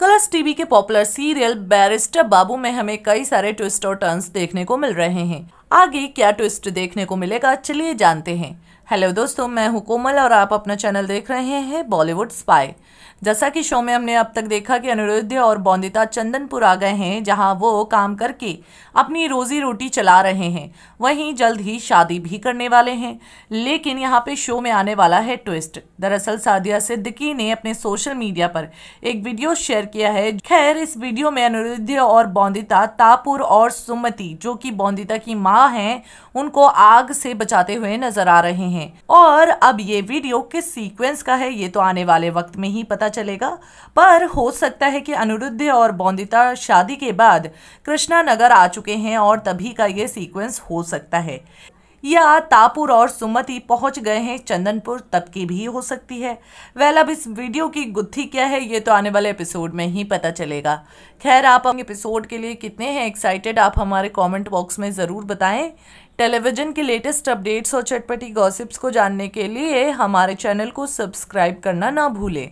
ke plus TV के popular serial barrister Babu में हमें कई सारे ट्विस्ट और टर्न्स देखने को मिल रहे हैं आगे क्या ट्विस्ट देखने को मिलेगा चलिए जानते हैं हेलो दोस्तों मैं हूं कोमल और आप अपना चैनल देख रहे हैं बॉलीवुड स्पाई जैसा कि शो में हमने अब तक देखा कि अनिरुद्ध और बौंदिता चंदनपुर आ गए हैं जहां वो काम करके अपनी रोजी रोटी चला रहे हैं वहीं जल्द ही शादी भी करने वाले हैं लेकिन यहां पे शो में आने वाला है ट्विस्ट दरअसल सादिया सिद्दकी ने अपने सोशल मीडिया पर एक वीडियो शेयर किया किया है खैर इस वीडियो में अनिरुद्ध और बौंदिता तापुर और सुमति जो कि बौंदिता की माँ हैं उनको आग से बचाते हुए नजर आ रहे हैं और अब ये वीडियो किस सीक्वेंस का है ये तो आने वाले वक्त में ही पता चलेगा पर हो सकता है कि अनिरुद्ध और बौंदिता शादी के बाद कृष्णा नगर आ चुके हैं और तभी का ये सीक्वेंस हो सकता है या तापुर और सुमति पहुंच गए हैं चंदनपुर तब की भी हो सकती है वेल अब इस वीडियो की गुत्थी क्या है ये तो आने वाले एपिसोड में ही पता चलेगा खैर आप हम एपिसोड के लिए कितने हैं एक्साइटेड आप हमारे कमेंट बॉक्स में ज़रूर बताएं टेलीविज़न के लेटेस्ट अपडेट्स और चटपटी गॉसिप्स को जानने के लिए हमारे चैनल को सब्सक्राइब करना ना भूलें